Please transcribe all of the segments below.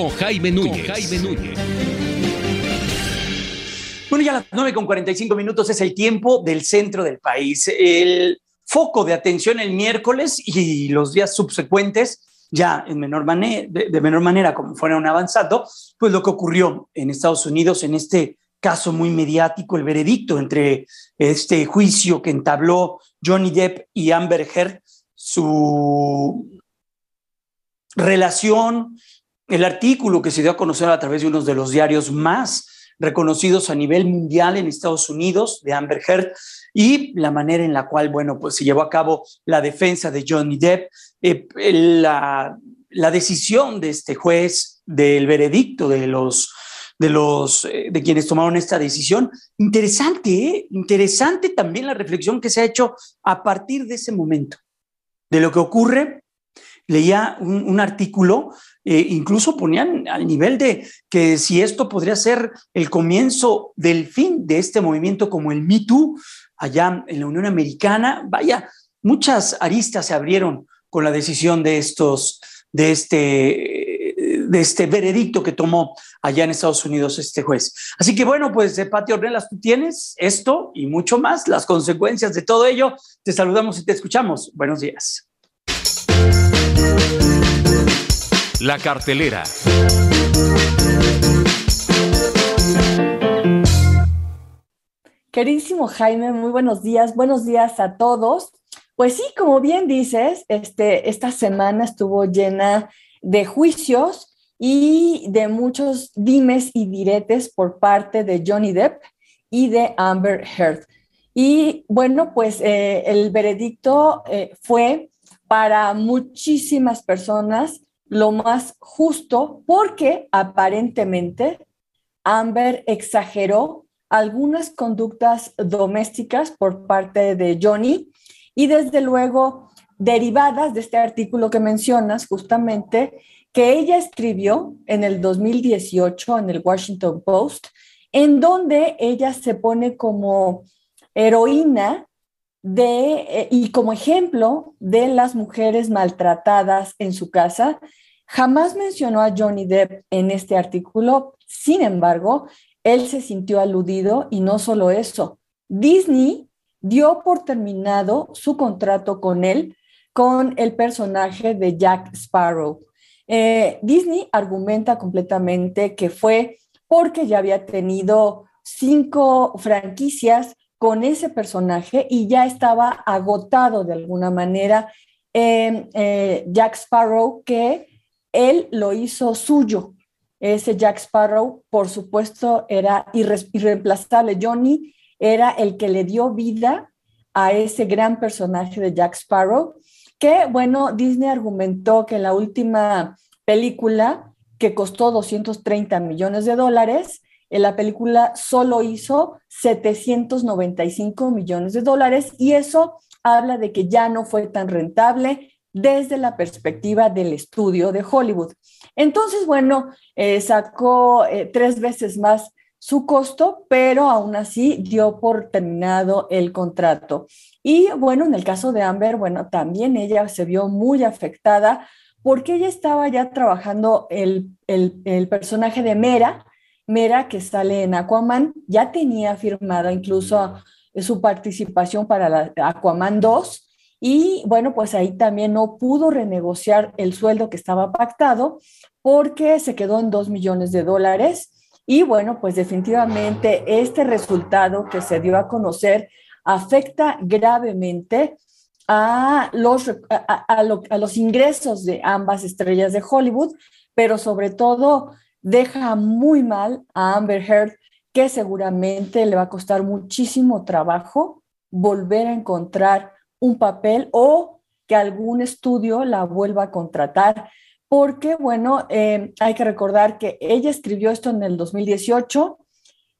con Jaime Núñez. Bueno, ya las 9 con 45 minutos es el tiempo del centro del país. El foco de atención el miércoles y los días subsecuentes, ya en menor manera, de, menor manera como fueron avanzando, pues lo que ocurrió en Estados Unidos en este caso muy mediático, el veredicto entre este juicio que entabló Johnny Depp y Amber Heard, su relación, el artículo que se dio a conocer a través de uno de los diarios más reconocidos a nivel mundial en Estados Unidos de Amber Heard y la manera en la cual, bueno, pues se llevó a cabo la defensa de Johnny Depp, eh, la, decisión de este juez del veredicto de los de los eh, de quienes tomaron esta decisión. Interesante, ¿eh? interesante también la reflexión que se ha hecho a partir de ese momento, de lo que ocurre leía un, artículo, eh, incluso ponían al nivel de que si esto podría ser el comienzo del fin de este movimiento como el Me Too allá en la Unión Americana, vaya, muchas aristas se abrieron con la decisión de estos, de este de este veredicto que tomó allá en Estados Unidos este juez. Así que bueno, pues eh, patio Ornelas, tú tienes esto y mucho más, las consecuencias de todo ello. Te saludamos y te escuchamos. Buenos días. La cartelera. Queridísimo Jaime, muy buenos días, buenos días a todos. Pues sí, como bien dices, este, esta semana estuvo llena de juicios y de muchos dimes y diretes por parte de Johnny Depp y de Amber Heard. Y bueno, pues eh, el veredicto eh, fue para muchísimas personas lo más justo porque aparentemente Amber exageró algunas conductas domésticas por parte de Johnny y desde luego derivadas de este artículo que mencionas justamente que ella escribió en el 2018 en el Washington Post, en donde ella se pone como heroína de, eh, y como ejemplo de las mujeres maltratadas en su casa, jamás mencionó a Johnny Depp en este artículo, sin embargo, él se sintió aludido y no solo eso, Disney dio por terminado su contrato con él, con el personaje de Jack Sparrow. Eh, Disney argumenta completamente que fue porque ya había tenido cinco franquicias con ese personaje y ya estaba agotado de alguna manera em, eh, Jack Sparrow, que él lo hizo suyo. Ese Jack Sparrow, por supuesto, era irreemplazable. Johnny era el que le dio vida a ese gran personaje de Jack Sparrow, que, bueno, Disney argumentó que la última película, que costó 230 millones de dólares, la película solo hizo 795 millones de dólares y eso habla de que ya no fue tan rentable desde la perspectiva del estudio de Hollywood. Entonces, bueno, eh, sacó eh, tres veces más su costo, pero aún así dio por terminado el contrato. Y bueno, en el caso de Amber, bueno, también ella se vio muy afectada porque ella estaba ya trabajando el personaje de Mera, Mera que sale en Aquaman ya tenía firmada incluso mm. su participación para la Aquaman 2 y bueno, pues ahí también no pudo renegociar el sueldo que estaba pactado porque se quedó en 2 millones de dólares. Y bueno, pues definitivamente este resultado que se dio a conocer afecta gravemente a los, a los ingresos de ambas estrellas de Hollywood, pero sobre todo deja muy mal a Amber Heard, que seguramente le va a costar muchísimo trabajo volver a encontrar un papel o que algún estudio la vuelva a contratar, porque bueno, eh, hay que recordar que ella escribió esto en el 2018,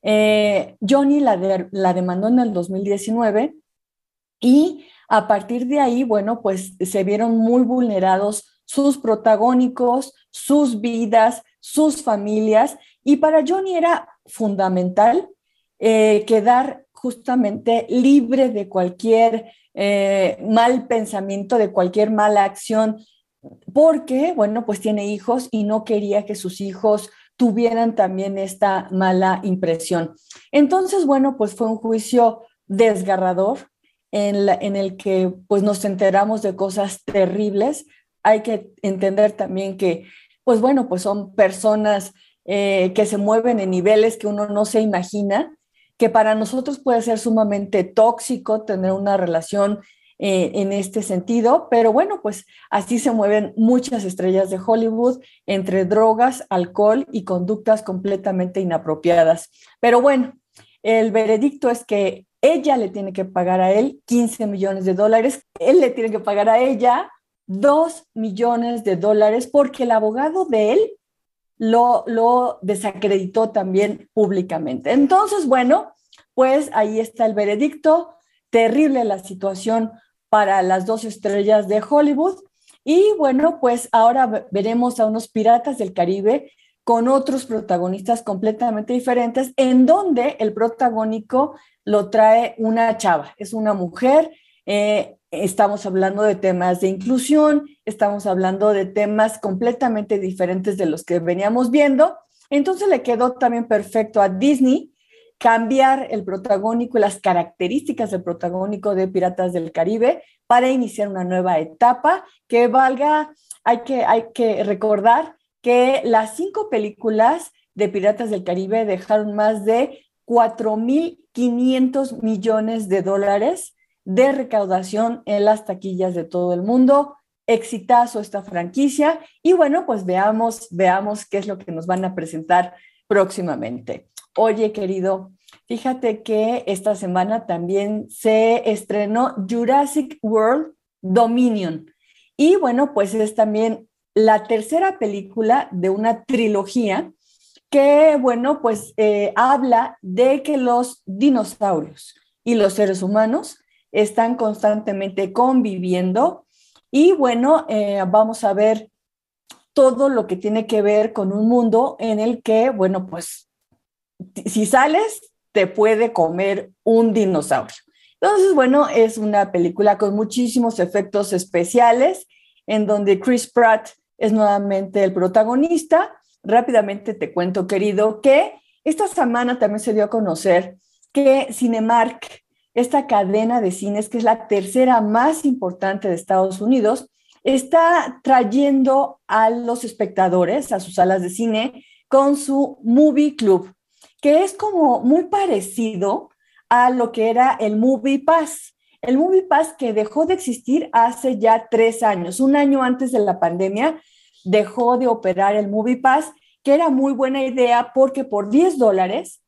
eh, Johnny la, la demandó en el 2019 y a partir de ahí, bueno, pues se vieron muy vulnerados sus protagónicos, sus vidas, sus familias. Y para Johnny era fundamental eh, quedar justamente libre de cualquier eh, mal pensamiento, de cualquier mala acción, porque, bueno, pues tiene hijos y no quería que sus hijos tuvieran también esta mala impresión. Entonces, bueno, pues fue un juicio desgarrador en, en, el que pues nos enteramos de cosas terribles. Hay que entender también que pues bueno, pues son personas eh, que se mueven en niveles que uno no se imagina, que para nosotros puede ser sumamente tóxico tener una relación eh, en este sentido, pero bueno, pues así se mueven muchas estrellas de Hollywood entre drogas, alcohol y conductas completamente inapropiadas. Pero bueno, el veredicto es que ella le tiene que pagar a él 15 millones de dólares, él le tiene que pagar a ella dos millones de dólares porque el abogado de él lo, lo desacreditó también públicamente. Entonces, bueno, pues ahí está el veredicto. Terrible la situación para las dos estrellas de Hollywood. Y bueno, pues ahora veremos a unos piratas del Caribe con otros protagonistas completamente diferentes, en donde el protagónico lo trae una chava, es una mujer, eh, Estamos hablando de temas de inclusión, estamos hablando de temas completamente diferentes de los que veníamos viendo. Entonces le quedó también perfecto a Disney cambiar el protagónico y las características del protagónico de Piratas del Caribe para iniciar una nueva etapa que valga, hay que, hay que recordar que las cinco películas de Piratas del Caribe dejaron más de 4.500 millones de dólares de recaudación en las taquillas de todo el mundo. Exitazo esta franquicia y bueno, pues veamos, veamos qué es lo que nos van a presentar próximamente. Oye, querido, fíjate que esta semana también se estrenó Jurassic World Dominion. Y bueno, pues es también la tercera película de una trilogía que, bueno, pues eh, habla de que los dinosaurios y los seres humanos están constantemente conviviendo. Y bueno, eh, vamos a ver todo lo que tiene que ver con un mundo en el que, bueno, pues si sales, te puede comer un dinosaurio. Entonces, bueno, es una película con muchísimos efectos especiales en donde Chris Pratt es nuevamente el protagonista. Rápidamente te cuento, querido, que esta semana también se dio a conocer que Cinemark esta cadena de cines, que es la tercera más importante de Estados Unidos, está trayendo a los espectadores a sus salas de cine con su Movie Club, que es como muy parecido a lo que era el Movie Pass. El Movie Pass que dejó de existir hace ya tres años, un año antes de la pandemia, dejó de operar el Movie Pass, que era muy buena idea porque por 10 dólares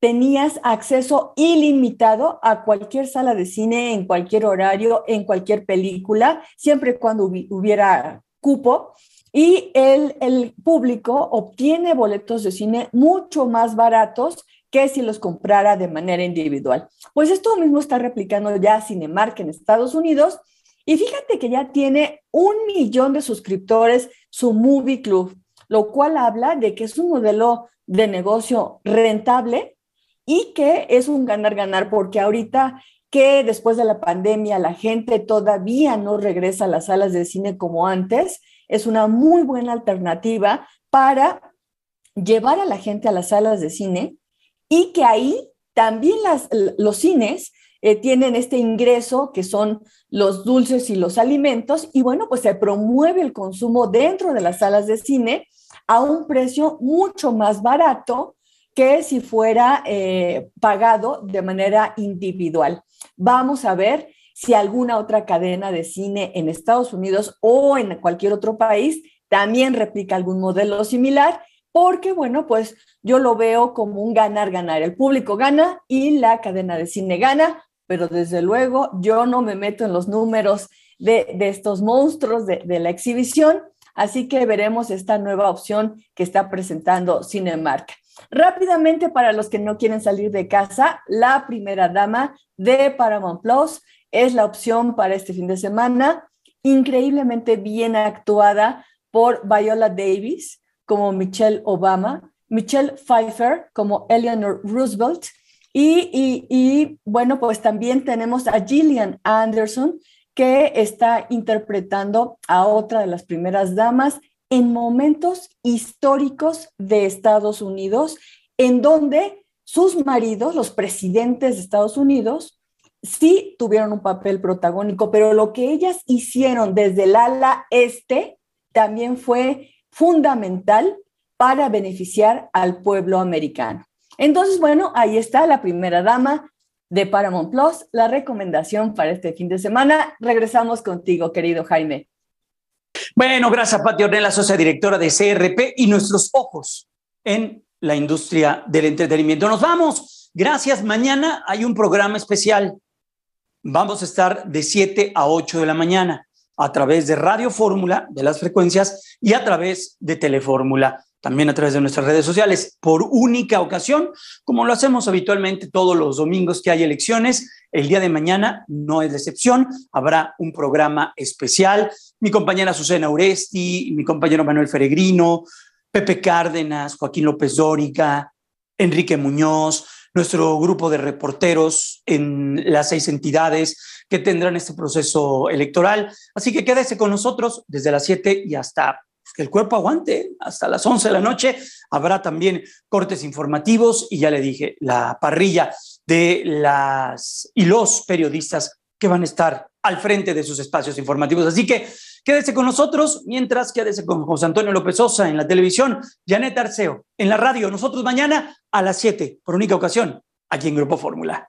tenías acceso ilimitado a cualquier sala de cine, en cualquier horario, en cualquier película, siempre y cuando hubiera cupo. Y el, el público obtiene boletos de cine mucho más baratos que si los comprara de manera individual. Pues esto mismo está replicando ya Cinemark en Estados Unidos. Y fíjate que ya tiene un millón de suscriptores su Movie Club, lo cual habla de que es un modelo de negocio rentable y que es un ganar-ganar porque ahorita que después de la pandemia la gente todavía no regresa a las salas de cine como antes, es una muy buena alternativa para llevar a la gente a las salas de cine y que ahí también los cines eh, tienen este ingreso que son los dulces y los alimentos y bueno, pues se promueve el consumo dentro de las salas de cine a un precio mucho más barato que si fuera eh, pagado de manera individual. Vamos a ver si alguna otra cadena de cine en Estados Unidos o en cualquier otro país también replica algún modelo similar, porque bueno, pues yo lo veo como un ganar-ganar. El público gana y la cadena de cine gana, pero desde luego yo no me meto en los números de, estos monstruos de, de la exhibición Así que veremos esta nueva opción que está presentando Cinemark. Rápidamente, para los que no quieren salir de casa, la primera dama de Paramount Plus es la opción para este fin de semana, increíblemente bien actuada por Viola Davis como Michelle Obama, Michelle Pfeiffer como Eleanor Roosevelt y, y bueno, pues también tenemos a Gillian Anderson que está interpretando a otra de las primeras damas en momentos históricos de Estados Unidos, en donde sus maridos, los presidentes de Estados Unidos, sí tuvieron un papel protagónico, pero lo que ellas hicieron desde el ala este también fue fundamental para beneficiar al pueblo americano. Entonces, bueno, ahí está la primera dama de Paramount Plus, la recomendación para este fin de semana. Regresamos contigo, querido Jaime. Bueno, gracias, Pati Ornella, socia directora de CRP y nuestros ojos en la industria del entretenimiento. Nos vamos. Gracias. Mañana hay un programa especial. Vamos a estar de 7 a 8 de la mañana a través de Radio Fórmula, de las frecuencias y a través de Telefórmula también a través de nuestras redes sociales por única ocasión, como lo hacemos habitualmente todos los domingos que hay elecciones. El día de mañana no es la excepción, habrá un programa especial. Mi compañera Susana Uresti, mi compañero Manuel Feregrino, Pepe Cárdenas, Joaquín López Dórica, Enrique Muñoz, nuestro grupo de reporteros en las seis entidades que tendrán este proceso electoral. Así que quédese con nosotros desde las 7 y hasta que el cuerpo aguante hasta las 11 de la noche. Habrá también cortes informativos y ya le dije, la parrilla de las y los periodistas que van a estar al frente de sus espacios informativos. Así que quédese con nosotros, mientras quédese con José Antonio López Sosa en la televisión, Janet Arceo en la radio. Nosotros mañana a las 7, por única ocasión, aquí en Grupo Fórmula.